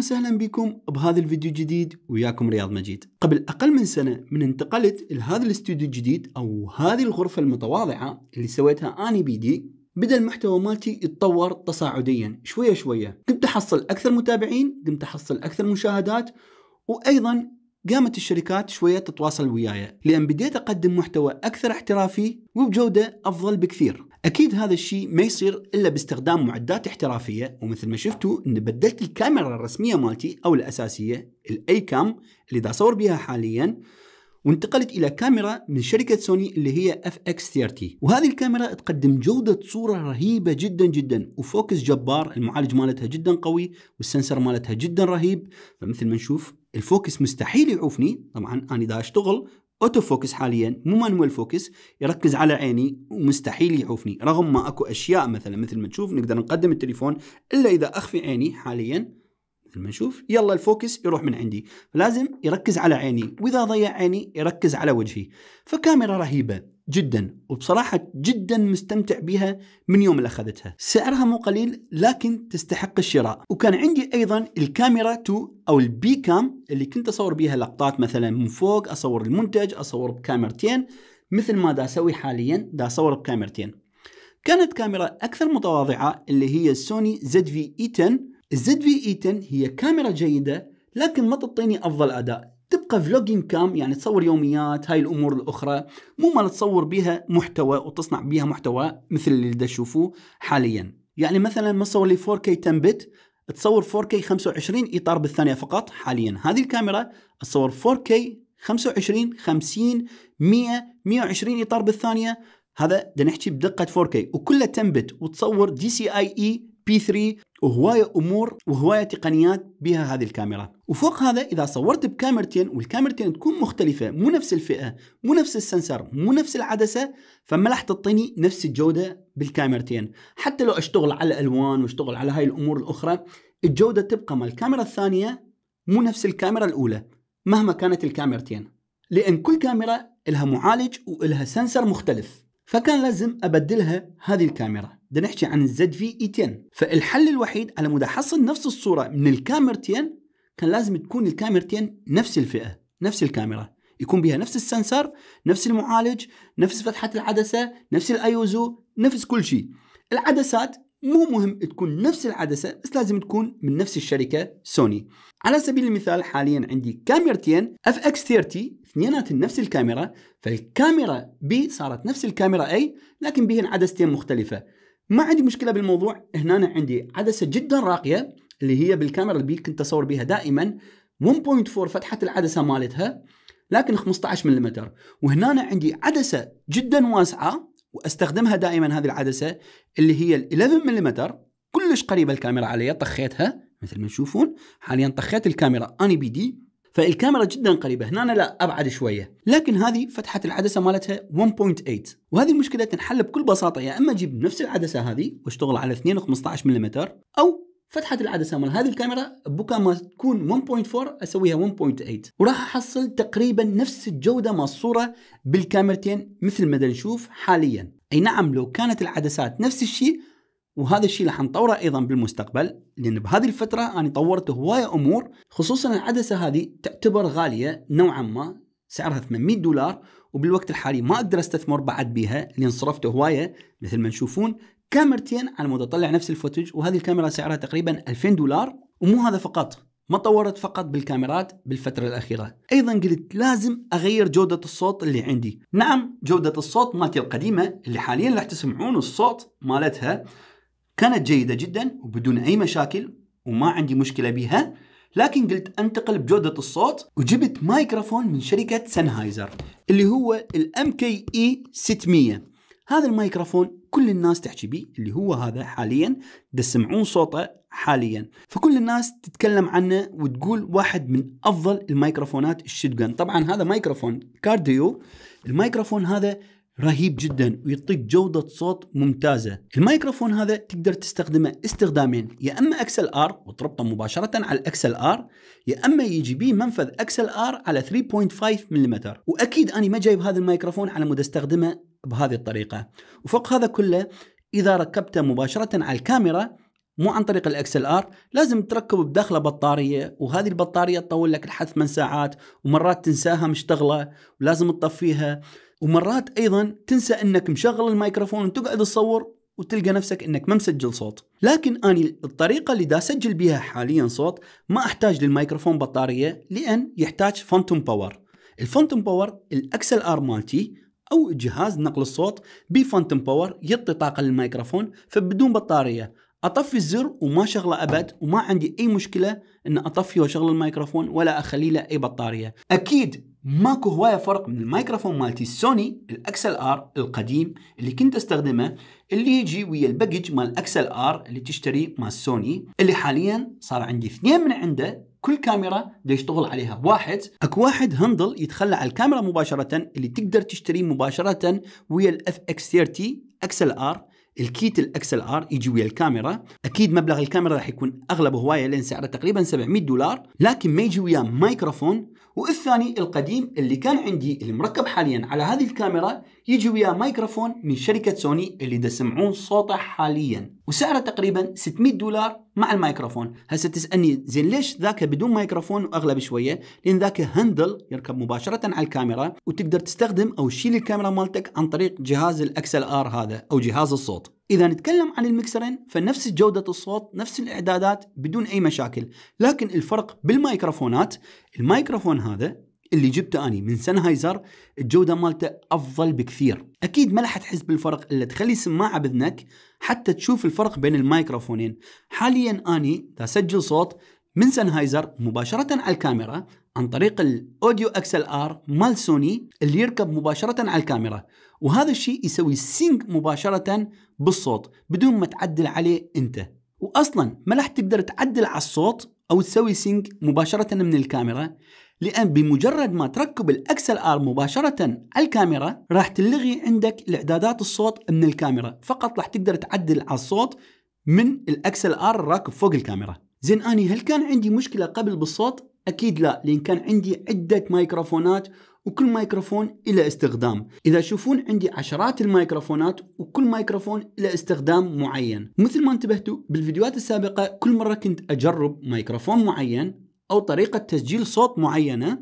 وسهلا بكم بهذا الفيديو الجديد وياكم رياض مجيد قبل أقل من سنة من انتقلت لهذا الاستوديو الجديد أو هذه الغرفة المتواضعة اللي سويتها أنا بيدي بدأ المحتوى مالتي يتطور تصاعديا شوية شوية قمت أحصل أكثر متابعين قمت أحصل أكثر مشاهدات وأيضا قامت الشركات شوية تتواصل وياي لأن بديت أقدم محتوى أكثر احترافي وبجودة أفضل بكثير اكيد هذا الشيء ما يصير الا باستخدام معدات احترافيه ومثل ما شفتوا ان بدلت الكاميرا الرسميه مالتي او الاساسيه الاي كام اللي دا اصور بها حاليا وانتقلت الى كاميرا من شركه سوني اللي هي اف اكس 30 وهذه الكاميرا تقدم جوده صوره رهيبه جدا جدا وفوكس جبار المعالج مالتها جدا قوي والسنسر مالتها جدا رهيب فمثل ما نشوف الفوكس مستحيل يعوفني طبعا انا دا اشتغل اوتو فوكس حاليا مو مانوال فوكس يركز على عيني ومستحيل يعوفني رغم ما اكو اشياء مثلا مثل ما تشوف نقدر نقدم التليفون الا اذا اخفي عيني حاليا مثل ما نشوف يلا الفوكس يروح من عندي لازم يركز على عيني واذا ضيع عيني يركز على وجهي فكاميرا رهيبه جدا وبصراحة جدا مستمتع بها من يوم اللي أخذتها سعرها مو قليل لكن تستحق الشراء وكان عندي أيضا الكاميرا 2 أو البي كام اللي كنت أصور بها لقطات مثلا من فوق أصور المنتج أصور بكاميرتين مثل ما دا أسوي حاليا دا أصور بكاميرتين كانت كاميرا أكثر متواضعة اللي هي السوني زد في اي 10 الزد في اي 10 هي كاميرا جيدة لكن ما تعطيني أفضل أداء تبقى فلوجينج كام يعني تصور يوميات هاي الامور الاخرى مو ما تصور بها محتوى وتصنع بها محتوى مثل اللي دا تشوفوه حاليا يعني مثلا ما تصور لي 4K 10 بت تصور 4K 25 اطار بالثانيه فقط حاليا هذه الكاميرا تصور 4K 25 50 100 120 اطار بالثانيه هذا بدنا نحكي بدقه 4K وكلها 10 بت وتصور دي سي اي اي بي 3 وهواية أمور وهواية تقنيات بها هذه الكاميرا وفوق هذا إذا صورت بكاميرتين والكاميرتين تكون مختلفة مو نفس الفئة مو نفس السنسر مو نفس العدسة فما راح تعطيني نفس الجودة بالكاميرتين حتى لو أشتغل على الألوان واشتغل على هاي الأمور الأخرى الجودة تبقى مع الكاميرا الثانية مو نفس الكاميرا الأولى مهما كانت الكاميرتين لأن كل كاميرا لها معالج وإلها سنسر مختلف فكان لازم أبدلها هذه الكاميرا بدنا نحكي عن الزد في اي e 10 فالحل الوحيد على مدى حصل نفس الصوره من الكاميرتين كان لازم تكون الكاميرتين نفس الفئه نفس الكاميرا يكون بها نفس السنسر نفس المعالج نفس فتحه العدسه نفس الايوزو نفس كل شيء العدسات مو مهم تكون نفس العدسه بس لازم تكون من نفس الشركه سوني على سبيل المثال حاليا عندي كاميرتين اف اكس 30 اثنينات نفس الكاميرا فالكاميرا بي صارت نفس الكاميرا اي لكن بهن عدستين مختلفه ما عندي مشكله بالموضوع هنا أنا عندي عدسه جدا راقيه اللي هي بالكاميرا اللي كنت اصور بها دائما 1.4 فتحه العدسه مالتها لكن 15 ملم وهنا أنا عندي عدسه جدا واسعه واستخدمها دائما هذه العدسه اللي هي ال 11 ملم كلش قريبه الكاميرا علي طخيتها مثل ما تشوفون حاليا طخيت الكاميرا اني بيدي فالكاميرا جدا قريبه هنا أنا لا ابعد شويه لكن هذه فتحه العدسه مالتها 1.8 وهذه المشكله تنحل بكل بساطه يا يعني اما اجيب نفس العدسه هذه واشتغل على 2 و15 ملم او فتحة العدسة مال هذه الكاميرا بوكا ما تكون 1.4 اسويها 1.8 وراح احصل تقريبا نفس الجودة مال الصورة بالكاميرتين مثل ما نشوف حاليا اي نعم لو كانت العدسات نفس الشيء وهذا الشيء راح نطوره ايضا بالمستقبل لان بهذه الفتره انا طورت هوايه امور خصوصا العدسه هذه تعتبر غاليه نوعا ما سعرها 800 دولار وبالوقت الحالي ما اقدر استثمر بعد بيها لان صرفت هوايه مثل ما تشوفون كاميرتين على مود اطلع نفس الفوتج وهذه الكاميرا سعرها تقريبا 2000 دولار ومو هذا فقط ما طورت فقط بالكاميرات بالفترة الأخيرة أيضا قلت لازم أغير جودة الصوت اللي عندي نعم جودة الصوت مالتي القديمة اللي حاليا راح تسمعون الصوت مالتها كانت جيدة جدا وبدون أي مشاكل وما عندي مشكلة بها لكن قلت انتقل بجودة الصوت وجبت مايكروفون من شركة سنهايزر اللي هو الـ MKE 600 هذا الميكروفون كل الناس تحكي بيه اللي هو هذا حاليا تسمعون صوته حاليا فكل الناس تتكلم عنه وتقول واحد من افضل الميكروفونات الشتجن طبعا هذا مايكروفون كارديو الميكروفون هذا رهيب جدا ويعطيك جودة صوت ممتازة الميكروفون هذا تقدر تستخدمه استخدامين يا أما اكسل ار وتربطه مباشرة على الاكسل ار يا أما يجي بيه منفذ اكسل ار على 3.5 ملم وأكيد أنا ما جايب هذا الميكروفون على مود استخدمه بهذه الطريقة وفوق هذا كله إذا ركبته مباشرة على الكاميرا مو عن طريق الاكسل ار لازم تركب بداخله بطاريه وهذه البطاريه تطول لك لحد 8 ساعات ومرات تنساها مشتغله ولازم تطفيها ومرات ايضا تنسى انك مشغل الميكروفون وتقعد تصور وتلقى نفسك انك ما مسجل صوت لكن اني الطريقه اللي دا اسجل بها حاليا صوت ما احتاج للميكروفون بطاريه لان يحتاج فانتوم باور الفانتوم باور الاكسل ار مالتي او جهاز نقل الصوت بفانتوم باور يعطي طاقه للميكروفون فبدون بطاريه اطفي الزر وما شغله ابد وما عندي اي مشكله ان اطفي واشغل الميكروفون ولا اخلي له اي بطاريه اكيد ماكو هواية فرق من الميكروفون مالتي سوني الاكسل ار القديم اللي كنت استخدمه اللي يجي ويا الباكج مال الاكسل ار اللي تشتري مال سوني اللي حاليا صار عندي اثنين من عنده كل كاميرا دا يشتغل عليها واحد اكو واحد هندل يتخلى على الكاميرا مباشره اللي تقدر تشتريه مباشره ويا الاف اكس 30 اكسل ار الكيت الاكس ال ار يجي ويا الكاميرا اكيد مبلغ الكاميرا راح يكون اغلبه هوايه لان سعره تقريبا 700 دولار لكن ما يجي ويا مايكروفون والثاني القديم اللي كان عندي المركب حاليا على هذه الكاميرا يجي ويا مايكروفون من شركه سوني اللي تسمعون صوته حاليا وسعره تقريبا 600 دولار مع الميكروفون هسه تسالني زين ليش ذاك بدون ميكروفون واغلى بشويه لان ذاك هندل يركب مباشره على الكاميرا وتقدر تستخدم او تشيل الكاميرا مالتك عن طريق جهاز الاكسل ار هذا او جهاز الصوت اذا نتكلم عن المكسرين فنفس جوده الصوت نفس الاعدادات بدون اي مشاكل لكن الفرق بالمايكروفونات الميكروفون هذا اللي جبته أني من سنهايزر الجودة مالته أفضل بكثير أكيد ما راح تحس بالفرق إلا تخلي سماعة بذنك حتى تشوف الفرق بين الميكروفونين حاليا أني اسجل صوت من سنهايزر مباشرة على الكاميرا عن طريق الاوديو اكسل ار مال سوني اللي يركب مباشرة على الكاميرا وهذا الشيء يسوي سينك مباشرة بالصوت بدون ما تعدل عليه انت واصلا ما راح تقدر تعدل على الصوت او تسوي سينك مباشرة من الكاميرا لأن بمجرد ما تركب الأكسل آر مباشرة على الكاميرا راح تلغي عندك الإعدادات الصوت من الكاميرا فقط راح تقدر تعدل على الصوت من الأكسل آر الراكب فوق الكاميرا زين أني هل كان عندي مشكلة قبل بالصوت؟ أكيد لا لأن كان عندي عدة مايكروفونات وكل مايكروفون إلى استخدام إذا تشوفون عندي عشرات المايكروفونات وكل مايكروفون إلى استخدام معين مثل ما انتبهتوا بالفيديوهات السابقة كل مرة كنت أجرب مايكروفون معين أو طريقة تسجيل صوت معينة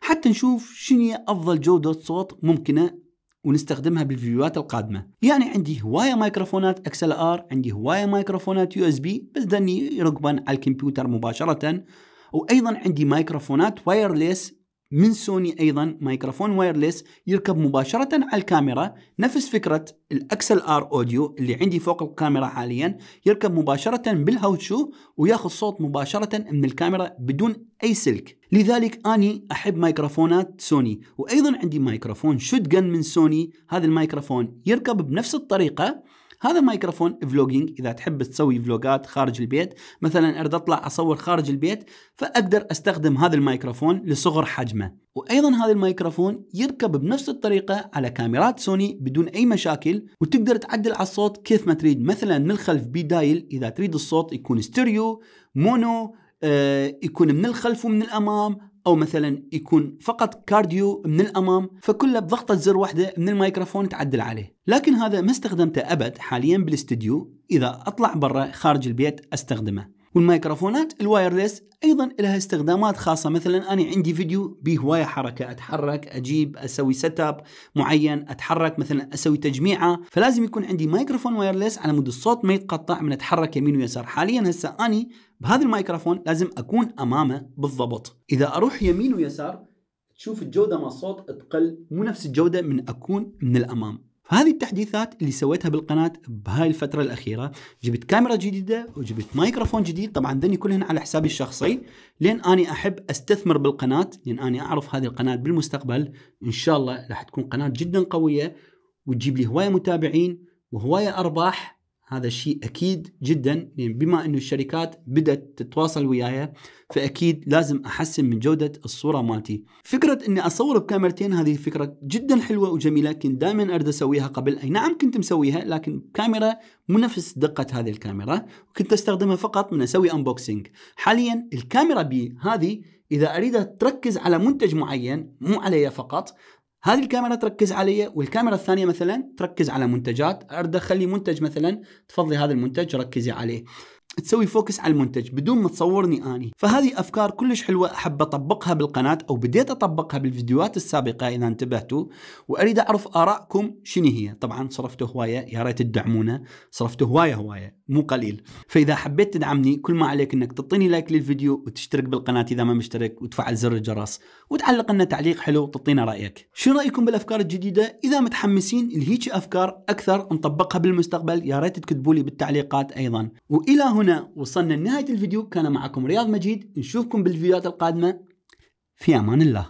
حتى نشوف شنو أفضل جودة صوت ممكنة ونستخدمها بالفيديوهات القادمة يعني عندي هواية مايكروفونات اكسل ار عندي هواية مايكروفونات يو اس بي بس دني رقبا على الكمبيوتر مباشرة وأيضا عندي مايكروفونات وايرلس من سوني ايضا مايكروفون وايرلس يركب مباشره على الكاميرا نفس فكره الاكسل ار اوديو اللي عندي فوق الكاميرا حاليا يركب مباشره بالهاوتشو وياخذ صوت مباشره من الكاميرا بدون اي سلك لذلك اني احب مايكروفونات سوني وايضا عندي مايكروفون شوتجن من سوني هذا الميكروفون يركب بنفس الطريقه هذا مايكروفون فلوجينج اذا تحب تسوي فلوجات خارج البيت مثلا اريد اطلع اصور خارج البيت فاقدر استخدم هذا الميكروفون لصغر حجمه وايضا هذا الميكروفون يركب بنفس الطريقه على كاميرات سوني بدون اي مشاكل وتقدر تعدل على الصوت كيف ما تريد مثلا من الخلف بدايل اذا تريد الصوت يكون ستيريو مونو آه، يكون من الخلف ومن الامام او مثلا يكون فقط كارديو من الامام فكله بضغطه زر واحده من الميكروفون تعدل عليه لكن هذا ما استخدمته ابد حاليا بالاستديو اذا اطلع برا خارج البيت استخدمه والميكروفونات الوايرلس ايضا لها استخدامات خاصه مثلا انا عندي فيديو به هوايه حركه اتحرك اجيب اسوي سيت اب معين اتحرك مثلا اسوي تجميعه فلازم يكون عندي مايكروفون وايرلس على مود الصوت ما يتقطع من اتحرك يمين ويسار حاليا هسه اني بهذا الميكروفون لازم اكون امامه بالضبط اذا اروح يمين ويسار تشوف الجوده مال الصوت تقل مو نفس الجوده من اكون من الامام هذه التحديثات اللي سويتها بالقناة بهاي الفترة الأخيرة جبت كاميرا جديدة وجبت مايكروفون جديد طبعا ذني كلهن على حسابي الشخصي لأن أنا أحب أستثمر بالقناة لأن أنا أعرف هذه القناة بالمستقبل إن شاء الله راح تكون قناة جدا قوية وتجيب لي هواية متابعين وهواية أرباح هذا الشيء اكيد جدا يعني بما انه الشركات بدات تتواصل وياي فاكيد لازم احسن من جوده الصوره مالتي فكره اني اصور بكاميرتين هذه فكره جدا حلوه وجميله كنت دائما اريد اسويها قبل اي نعم كنت مسويها لكن كاميرا مو نفس دقه هذه الكاميرا وكنت استخدمها فقط من اسوي انبوكسينج حاليا الكاميرا بي هذه اذا اريد تركز على منتج معين مو علي فقط هذه الكاميرا تركز علي والكاميرا الثانيه مثلا تركز على منتجات اريد اخلي منتج مثلا تفضلي هذا المنتج ركزي عليه تسوي فوكس على المنتج بدون ما تصورني اني فهذه افكار كلش حلوه احب اطبقها بالقناه او بديت اطبقها بالفيديوهات السابقه اذا انتبهتوا واريد اعرف ارائكم شنو هي طبعا صرفتوا هوايه يا ريت تدعمونا صرفتوا هوايه هوايه مو قليل فاذا حبيت تدعمني كل ما عليك انك تعطيني لايك للفيديو وتشترك بالقناه اذا ما مشترك وتفعل زر الجرس وتعلق لنا تعليق حلو وتعطينا رايك شنو رايكم بالافكار الجديده اذا متحمسين لهيك افكار اكثر نطبقها بالمستقبل يا ريت تكتبوا لي بالتعليقات ايضا والى هنا هنا وصلنا لنهاية الفيديو كان معكم رياض مجيد نشوفكم بالفيديوهات القادمة في أمان الله